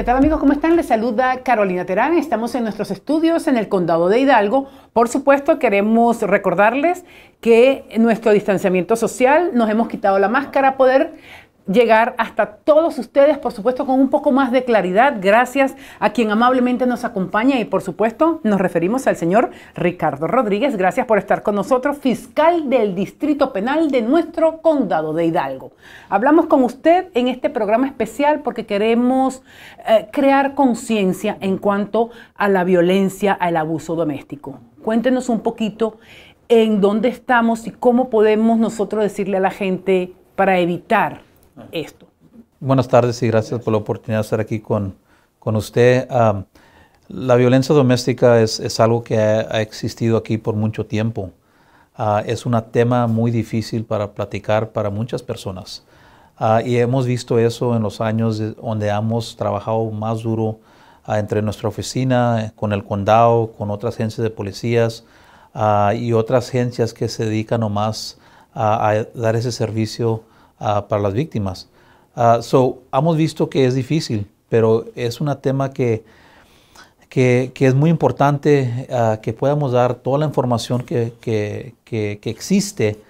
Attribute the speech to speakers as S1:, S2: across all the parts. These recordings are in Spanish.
S1: ¿Qué tal amigos? ¿Cómo están? Les saluda Carolina Terán. Estamos en nuestros estudios en el Condado de Hidalgo. Por supuesto, queremos recordarles que nuestro distanciamiento social nos hemos quitado la máscara, poder llegar hasta todos ustedes, por supuesto, con un poco más de claridad, gracias a quien amablemente nos acompaña y, por supuesto, nos referimos al señor Ricardo Rodríguez. Gracias por estar con nosotros, fiscal del Distrito Penal de nuestro condado de Hidalgo. Hablamos con usted en este programa especial porque queremos eh, crear conciencia en cuanto a la violencia, al abuso doméstico. Cuéntenos un poquito en dónde estamos y cómo podemos nosotros decirle a la gente para evitar esto.
S2: Buenas tardes y gracias, por la oportunidad de estar aquí con, con usted. la violencia doméstica es, es algo que ha, existido aquí por mucho tiempo. Ah, es un tema muy difícil para platicar para muchas personas. Ah, y hemos visto eso en los años donde hemos trabajado más duro ah, entre nuestra oficina, con el condado, con otras agencias de policías y otras agencias que se dedican nomás a dar ese servicio Ah, para las víctimas. Ah, hemos visto que es difícil, pero es un tema que, que, es muy importante ah, que podamos dar toda la información que, que, que, existe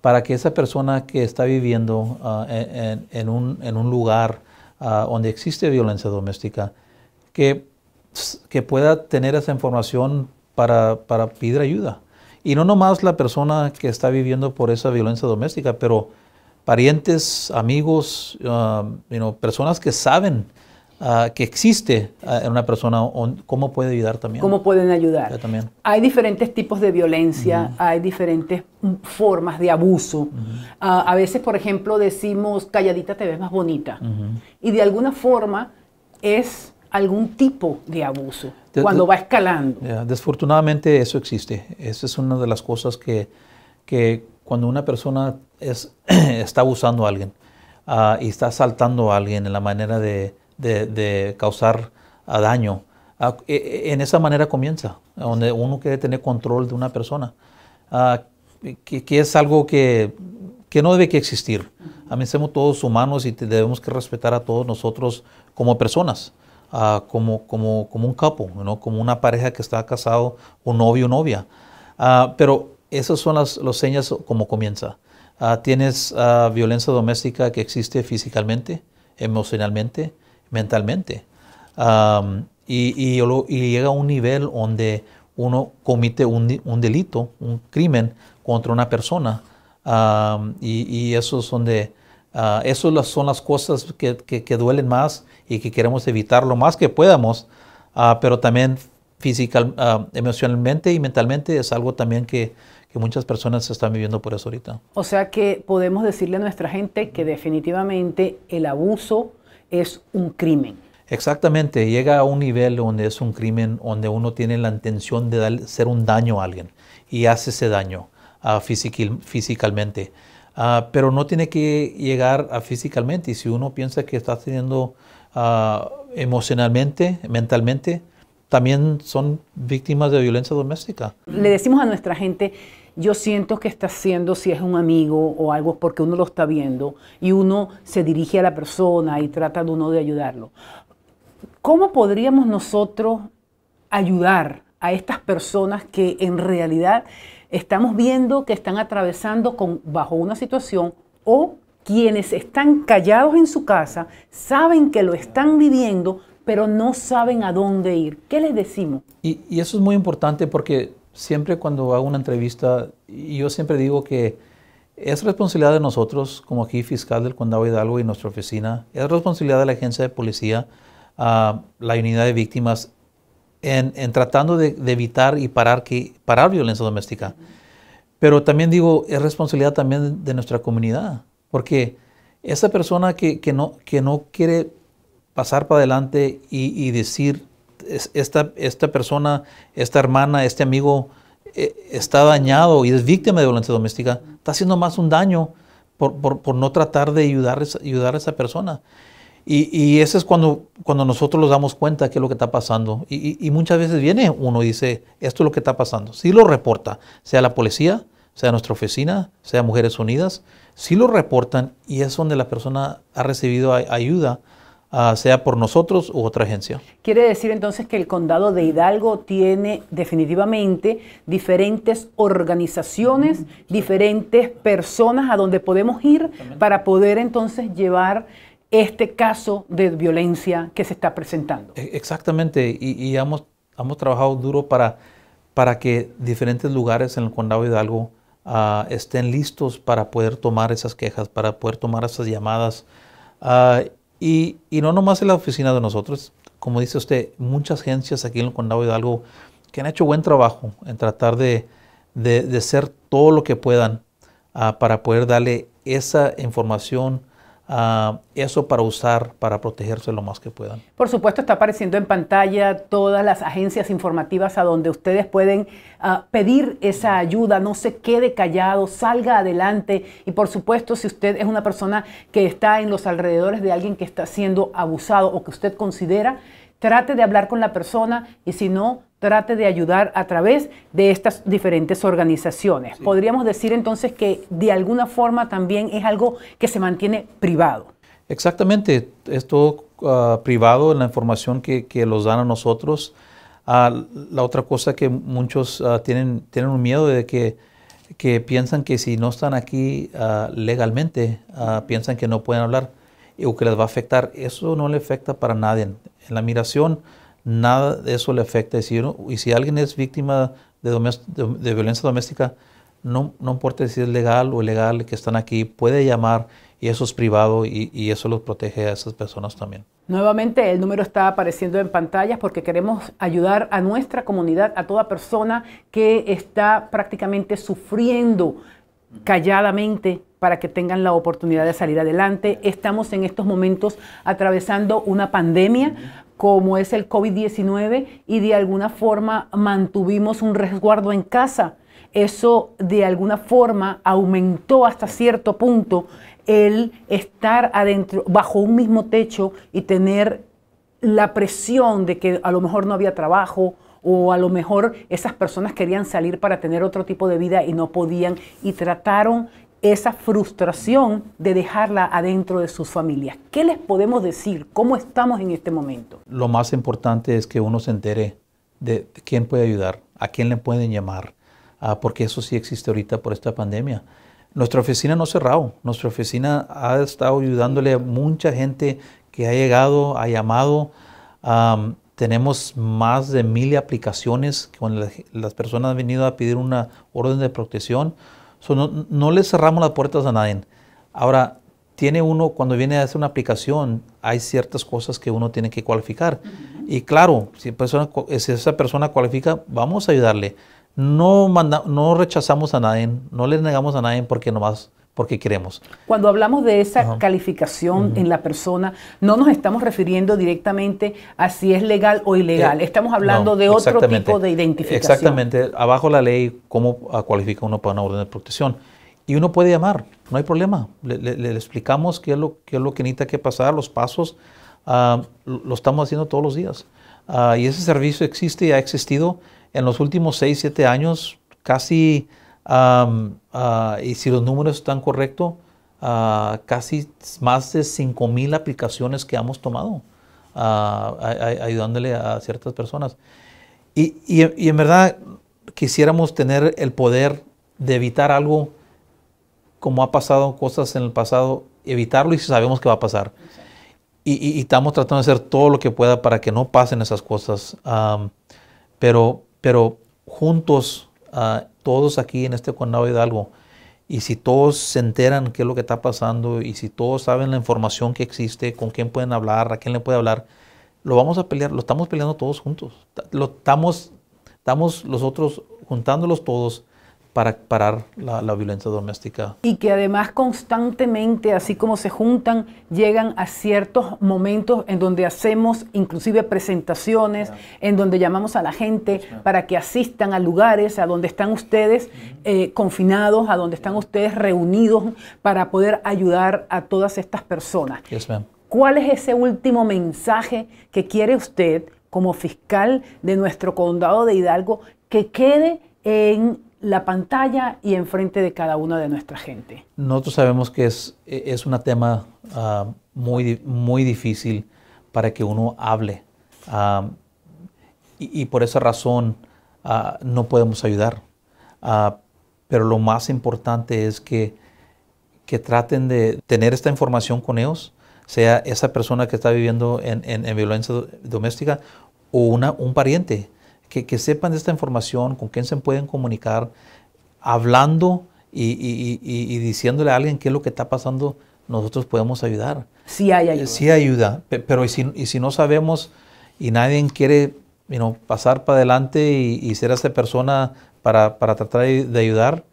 S2: para que esa persona que está viviendo en, un, en, un, lugar donde existe violencia doméstica, que, pueda tener esa información para, para, pedir ayuda. Y no nomás la persona que está viviendo por esa violencia doméstica, pero parientes, amigos, ah, personas que saben ah, que existe ah, en una persona, cómo puede ayudar también. ¿Cómo
S1: pueden ayudar? también. Hay diferentes tipos de violencia, hay diferentes mm, formas de abuso. a veces, por ejemplo, decimos, calladita te ves más bonita. Y de alguna forma es algún tipo de abuso cuando va
S2: escalando. Desfortunadamente desafortunadamente eso existe. Esa es una de las cosas que, que cuando una persona es, está abusando a alguien ah, y está asaltando a alguien en la manera de, de, causar ah, daño, ah, e, e, en esa manera comienza, donde uno quiere tener control de una persona, que, es algo que, que, no debe que existir. A somos todos humanos y debemos que respetar a todos nosotros como personas. como, como, como un capo, ¿no? como una pareja que está casado, un novio o novia. pero esas son las, señas como comienza. Ah, tienes ah, violencia doméstica que existe físicamente, emocionalmente, mentalmente. y, y, llega a un nivel donde uno comete un, delito, un crimen contra una persona. y, eso es donde, ah, esas son las cosas que, que, duelen más y que queremos evitar lo más que podamos, pero también física, emocionalmente y mentalmente es algo también que que muchas personas están viviendo por eso ahorita.
S1: O sea que podemos decirle a nuestra gente que definitivamente el abuso es un crimen.
S2: Exactamente, llega a un nivel donde es un crimen, donde uno tiene la intención de hacer un daño a alguien y hace ese daño ah, físicamente. Ah, pero no tiene que llegar a físicamente y si uno piensa que está teniendo ah, emocionalmente, mentalmente, también son víctimas de violencia doméstica. Le
S1: decimos a nuestra gente, yo siento que está haciendo, si es un amigo o algo, porque uno lo está viendo y uno se dirige a la persona y trata de uno de ayudarlo. ¿Cómo podríamos nosotros ayudar a estas personas que en realidad estamos viendo que están atravesando con, bajo una situación o quienes están callados en su casa, saben que lo están viviendo, pero no saben a dónde ir. ¿Qué les decimos?
S2: Y, eso es muy importante porque siempre cuando hago una entrevista, yo siempre digo que es responsabilidad de nosotros, como aquí fiscal del Condado Hidalgo y nuestra oficina, es responsabilidad de la agencia de policía, ah, la unidad de víctimas, en, tratando de, evitar y parar, que, parar violencia doméstica. Pero también digo, es responsabilidad también de nuestra comunidad, porque esa persona que, no, que no quiere pasar para adelante y, decir, esta, esta persona, esta hermana, este amigo eh, está dañado y es víctima de violencia doméstica, está haciendo más un daño por, no tratar de ayudar, ayudar a esa persona. Y, y eso es cuando, cuando nosotros nos damos cuenta qué es lo que está pasando. Y, muchas veces viene uno y dice, esto es lo que está pasando. Si lo reporta, sea la policía, sea nuestra oficina, sea Mujeres Unidas, si lo reportan y es donde la persona ha recibido ayuda Ah, sea por nosotros u otra agencia.
S1: Quiere decir entonces que el condado de Hidalgo tiene definitivamente diferentes organizaciones, diferentes personas a donde podemos ir para poder entonces llevar este caso de violencia que se está presentando.
S2: E, exactamente, y, hemos, hemos, trabajado duro para, para que diferentes lugares en el condado de Hidalgo ah, estén listos para poder tomar esas quejas, para poder tomar esas llamadas. Ah, y, no nomás en la oficina de nosotros, como dice usted, muchas agencias aquí en el Condado Hidalgo que han hecho buen trabajo en tratar de, de, ser todo lo que puedan ah, para poder darle esa información Ah, eso para usar, para protegerse lo más que puedan.
S1: Por supuesto, está apareciendo en pantalla todas las agencias informativas a donde ustedes pueden ah, pedir esa ayuda, no se quede callado, salga adelante y por supuesto, si usted es una persona que está en los alrededores de alguien que está siendo abusado o que usted considera, trate de hablar con la persona y si no, trate de ayudar a través de estas diferentes organizaciones. Podríamos decir entonces que de alguna forma también es algo que se mantiene privado.
S2: Exactamente, es todo ah, privado en la información que, que los dan a nosotros. Ah, la otra cosa que muchos ah, tienen, tienen un miedo de que, que piensan que si no están aquí legalmente, piensan que no pueden hablar o que les va a afectar. Eso no le afecta para nadie. En la migración, nada de eso le afecta. Y si, y si alguien es víctima de, de, violencia doméstica, no, importa si es legal o ilegal que están aquí, puede llamar y eso es privado y, eso los protege a esas personas también.
S1: Nuevamente el número está apareciendo en pantallas porque queremos ayudar a nuestra comunidad, a toda persona que está prácticamente sufriendo calladamente para que tengan la oportunidad de salir adelante. Estamos en estos momentos atravesando una pandemia como es el COVID-19 y de alguna forma mantuvimos un resguardo en casa. Eso de alguna forma aumentó hasta cierto punto el estar adentro, bajo un mismo techo y tener la presión de que a lo mejor no había trabajo, o a lo mejor esas personas querían salir para tener otro tipo de vida y no podían y trataron esa frustración de dejarla adentro de sus familias. ¿Qué les podemos decir? ¿Cómo estamos en este momento?
S2: Lo más importante es que uno se entere de quién puede ayudar, a quién le pueden llamar, ah, porque eso sí existe ahorita por esta pandemia. Nuestra oficina no ha cerrado, nuestra oficina ha estado ayudándole a mucha gente que ha llegado, ha llamado. tenemos más de mil aplicaciones con las personas han venido a pedir una orden de protección no, le cerramos las puertas a nadie. Ahora, tiene uno, cuando viene a hacer una aplicación, hay ciertas cosas que uno tiene que cualificar. Y claro, si, persona, esa persona cualifica, vamos a ayudarle. No, manda, no rechazamos a nadie, no le negamos a nadie porque nomás porque queremos.
S1: Cuando hablamos de esa calificación en la persona, no nos estamos refiriendo directamente a si es legal o ilegal. Eh, estamos hablando de otro tipo de identificación. Exactamente.
S2: Abajo la ley, ¿cómo cualifica uno para una orden de protección? Y uno puede llamar, no hay problema. Le, explicamos qué es, lo, es lo que necesita que pasar, los pasos. Ah, lo estamos haciendo todos los días. Ah, y ese servicio existe y ha existido en los últimos 6, 7 años, casi Ah, y si los números están correctos, ah, casi más de 5.000 aplicaciones que hemos tomado, ah, ayudándole a ciertas personas. Y, y, en verdad quisiéramos tener el poder de evitar algo como ha pasado cosas en el pasado, evitarlo y sabemos que va a pasar. Y, estamos tratando de hacer todo lo que pueda para que no pasen esas cosas. pero, pero juntos todos aquí en este condado Hidalgo, y si todos se enteran qué es lo que está pasando, y si todos saben la información que existe, con quién pueden hablar, a quién le puede hablar, lo vamos a pelear, lo estamos peleando todos juntos. Lo estamos, estamos otros juntándolos todos para parar la, violencia doméstica.
S1: Y que además constantemente, así como se juntan, llegan a ciertos momentos en donde hacemos inclusive presentaciones, en donde llamamos a la gente para que asistan a lugares a donde están ustedes eh, confinados, a donde están ustedes reunidos para poder ayudar a todas estas personas. ¿Cuál es ese último mensaje que quiere usted como fiscal de nuestro condado de Hidalgo que quede en la pantalla y enfrente de cada una de nuestra gente.
S2: Nosotros sabemos que es, e-, un tema ah, muy, muy difícil para que uno hable ah, y, por esa razón ah, no podemos ayudar. pero lo más importante es que, que traten de tener esta información con ellos, sea esa persona que está viviendo en, violencia doméstica o un pariente que, que sepan de esta información, con quién se pueden comunicar, hablando y, y, diciéndole a alguien qué es lo que está pasando, nosotros podemos ayudar. Sí hay ayuda. Eh, sí ayuda, pero y si, si no sabemos y nadie quiere bueno pasar para adelante y, ser esa persona para, para tratar de ayudar,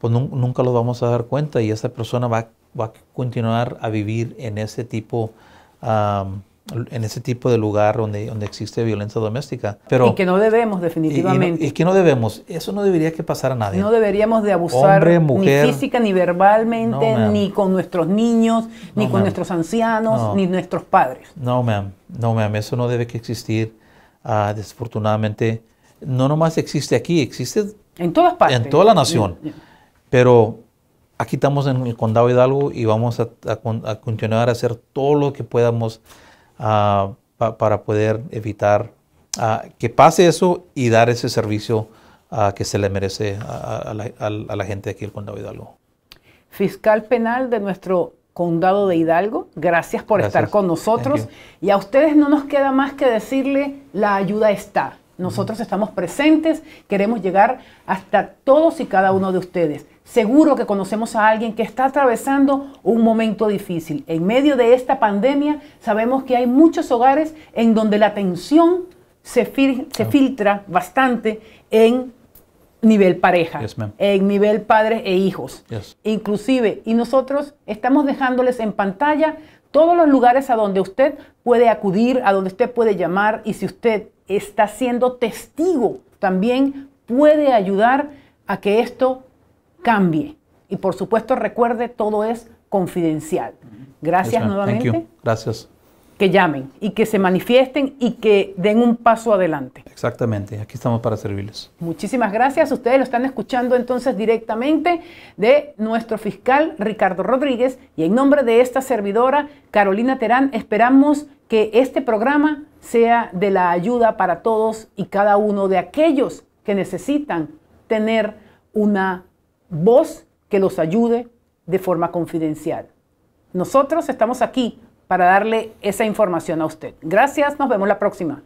S2: pues nunca lo vamos a dar cuenta y esa persona va, va a continuar a vivir en ese tipo um, en ese tipo de lugar donde, donde existe violencia doméstica. Pero, y que no debemos, definitivamente. Y, que no debemos. Eso no debería que pasar a nadie. No
S1: deberíamos de abusar ni física, ni verbalmente, ni con nuestros niños, ni con nuestros ancianos, ni nuestros padres.
S2: No, ma'am. No, ma'am. Eso no debe que existir. Uh, desafortunadamente, no nomás existe aquí, existe... En todas partes. En toda la nación. Pero aquí estamos en el condado Hidalgo y vamos a continuar a hacer todo lo que podamos Ah, para poder evitar ah, que pase eso y dar ese servicio ah, que se le merece a, la, gente de aquí del condado Hidalgo.
S1: Fiscal penal de nuestro condado de Hidalgo, gracias por estar con nosotros y a ustedes no nos queda más que decirle la ayuda está. Nosotros estamos presentes, queremos llegar hasta todos y cada uno de ustedes. Seguro que conocemos a alguien que está atravesando un momento difícil. En medio de esta pandemia sabemos que hay muchos hogares en donde la tensión se, ah. filtra bastante en nivel pareja, en nivel padres e hijos. Inclusive, y nosotros estamos dejándoles en pantalla todos los lugares a donde usted puede acudir, a donde usted puede llamar y si usted está siendo testigo también puede ayudar a que esto cambie. Y por supuesto, recuerde, todo es confidencial. Gracias nuevamente. Gracias. Que llamen y que se manifiesten y que den un paso adelante.
S2: Exactamente, aquí estamos para servirles.
S1: Muchísimas gracias. Ustedes lo están escuchando entonces directamente de nuestro fiscal Ricardo Rodríguez y en nombre de esta servidora Carolina Terán esperamos que este programa sea de la ayuda para todos y cada uno de aquellos que necesitan tener una Vos que los ayude de forma confidencial. Nosotros estamos aquí para darle esa información a usted. Gracias, nos vemos la próxima.